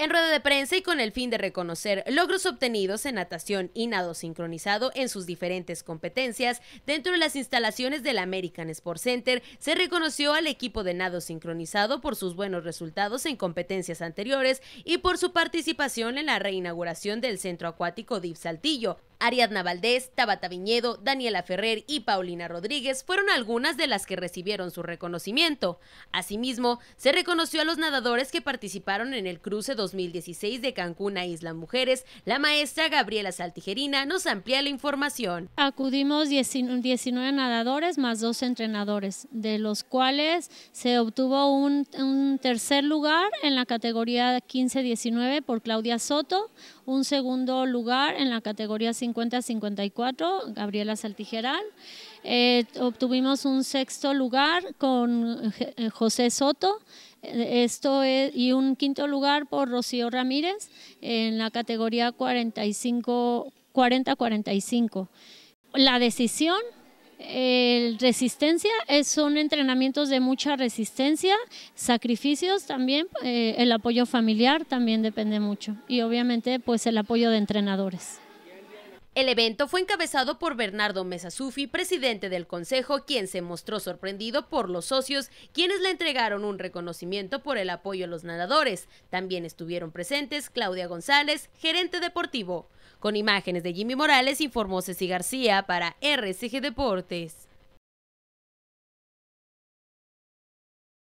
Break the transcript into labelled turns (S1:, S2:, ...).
S1: En rueda de prensa y con el fin de reconocer logros obtenidos en natación y nado sincronizado en sus diferentes competencias, dentro de las instalaciones del American Sports Center se reconoció al equipo de nado sincronizado por sus buenos resultados en competencias anteriores y por su participación en la reinauguración del Centro Acuático Deep Saltillo, Ariadna Valdés, Tabata Viñedo, Daniela Ferrer y Paulina Rodríguez fueron algunas de las que recibieron su reconocimiento. Asimismo, se reconoció a los nadadores que participaron en el cruce 2016 de Cancún a Isla Mujeres. La maestra Gabriela Saltigerina nos amplía la información. Acudimos 19 nadadores más dos
S2: entrenadores, de los cuales se obtuvo un, tercer lugar en la categoría 15-19 por Claudia Soto, un segundo lugar en la categoría 5 50-54, Gabriela Saltijeral, eh, obtuvimos un sexto lugar con eh, eh, José Soto. Esto y un quinto lugar por Rocío Ramírez en la categoría 40-45. La decisión resistencia son entrenamientos de mucha resistencia, sacrificios también, el apoyo familiar también depende mucho y obviamente pues el apoyo de entrenadores.
S1: El evento fue encabezado por Bernardo Mesa presidente del Consejo, quien se mostró sorprendido por los socios, quienes le entregaron un reconocimiento por el apoyo a los nadadores. También estuvieron presentes Claudia González, gerente deportivo. Con imágenes de Jimmy Morales, informó Ceci García para RCG Deportes.